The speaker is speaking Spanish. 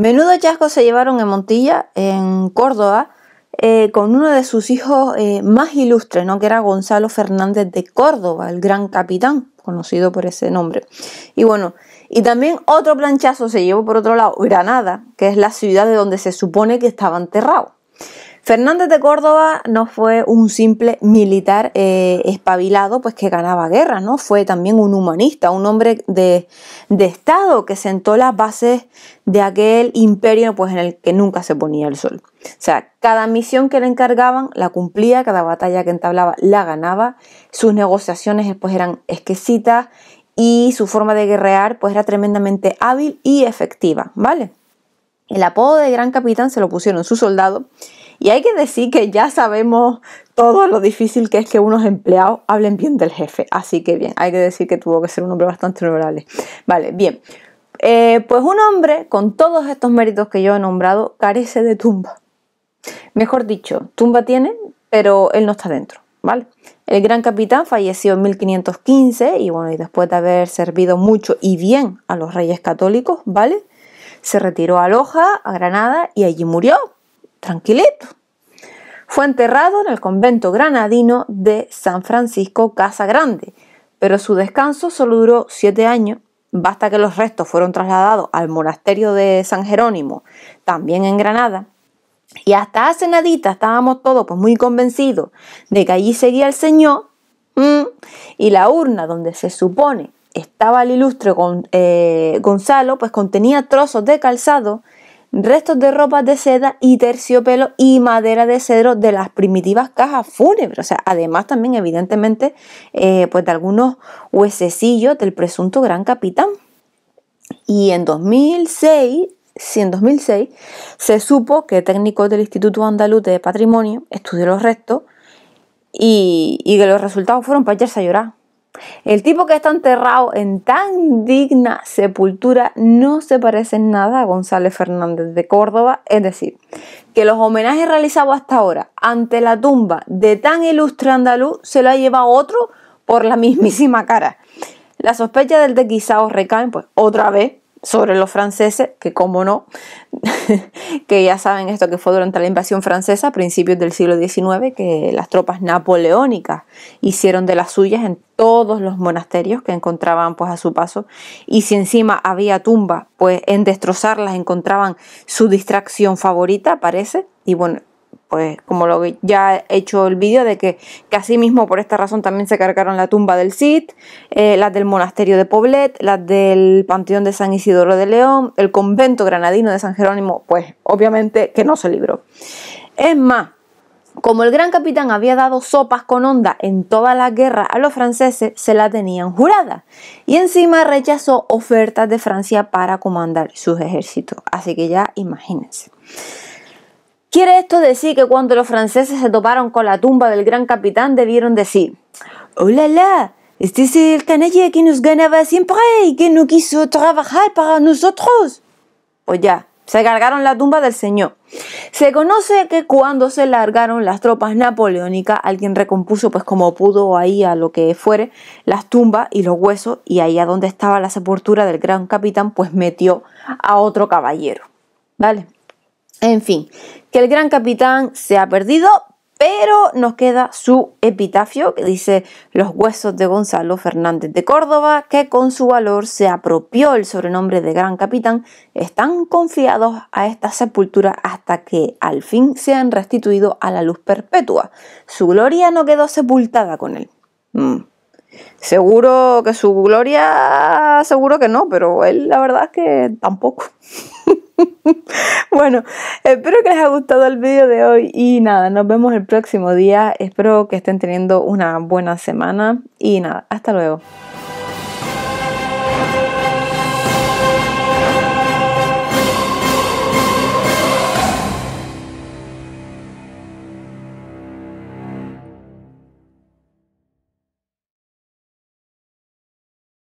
Menudo chasco se llevaron en Montilla, en Córdoba, eh, con uno de sus hijos eh, más ilustres, ¿no? que era Gonzalo Fernández de Córdoba, el gran capitán, conocido por ese nombre. Y bueno, y también otro planchazo se llevó por otro lado, Granada, que es la ciudad de donde se supone que estaba enterrado. Fernández de Córdoba no fue un simple militar eh, espabilado, pues que ganaba guerras, ¿no? Fue también un humanista, un hombre de, Estado que sentó las bases de aquel imperio pues, en el que nunca se ponía el sol. O sea, cada misión que le encargaban la cumplía, cada batalla que entablaba la ganaba, sus negociaciones eh, pues, eran exquisitas y su forma de guerrear pues, era tremendamente hábil y efectiva, ¿vale? El apodo de gran capitán se lo pusieron sus soldados y hay que decir que ya sabemos todo lo difícil que es que unos empleados hablen bien del jefe. Así que bien, hay que decir que tuvo que ser un hombre bastante honorable. Vale, bien. Eh, pues un hombre con todos estos méritos que yo he nombrado carece de tumba. Mejor dicho, tumba tiene, pero él no está dentro. ¿Vale? El gran capitán falleció en 1515 y bueno, y después de haber servido mucho y bien a los reyes católicos, ¿vale? Se retiró a Loja, a Granada y allí murió, tranquilito. Fue enterrado en el convento granadino de San Francisco Casa Grande, pero su descanso solo duró siete años. Basta que los restos fueron trasladados al monasterio de San Jerónimo, también en Granada. Y hasta hace nadita estábamos todos pues, muy convencidos de que allí seguía el Señor mm, y la urna donde se supone estaba el ilustre eh, Gonzalo, pues contenía trozos de calzado restos de ropas de seda y terciopelo y madera de cedro de las primitivas cajas fúnebres. O sea, además también evidentemente eh, pues de algunos huesecillos del presunto gran capitán. Y en 2006, en 2006 se supo que técnicos del Instituto Andaluz de Patrimonio estudió los restos y, y que los resultados fueron para echarse a llorar. El tipo que está enterrado en tan digna sepultura no se parece en nada a González Fernández de Córdoba, es decir, que los homenajes realizados hasta ahora ante la tumba de tan ilustre andaluz se lo ha llevado otro por la mismísima cara. La sospecha del desguisado recae pues otra vez sobre los franceses, que como no, que ya saben esto que fue durante la invasión francesa a principios del siglo XIX, que las tropas napoleónicas hicieron de las suyas en todos los monasterios que encontraban pues a su paso, y si encima había tumba, pues en destrozarlas encontraban su distracción favorita, parece, y bueno, pues como lo ya he hecho el vídeo de que, así mismo por esta razón también se cargaron la tumba del Cid, eh, las del monasterio de Poblet, las del panteón de San Isidoro de León, el convento granadino de San Jerónimo, pues obviamente que no se libró. Es más, como el gran capitán había dado sopas con onda en toda la guerra a los franceses, se la tenían jurada y encima rechazó ofertas de Francia para comandar sus ejércitos. Así que ya imagínense. ¿Quiere esto decir que cuando los franceses se toparon con la tumba del gran capitán debieron decir, ¡Oh la la! Este es el canalla que nos ganaba siempre y que no quiso trabajar para nosotros. Pues ya, se cargaron la tumba del señor. Se conoce que cuando se largaron las tropas napoleónicas, alguien recompuso pues como pudo ahí a lo que fuere las tumbas y los huesos y ahí a donde estaba la sepultura del gran capitán pues metió a otro caballero. ¿Vale? En fin, que el gran capitán se ha perdido, pero nos queda su epitafio que dice los huesos de Gonzalo Fernández de Córdoba, que con su valor se apropió el sobrenombre de Gran Capitán, están confiados a esta sepultura hasta que al fin sean restituidos a la luz perpetua. Su gloria no quedó sepultada con él. Mm. Seguro que su gloria, seguro que no, pero él la verdad es que tampoco. bueno, espero que les haya gustado el vídeo de hoy y nada, nos vemos el próximo día. Espero que estén teniendo una buena semana y nada, hasta luego.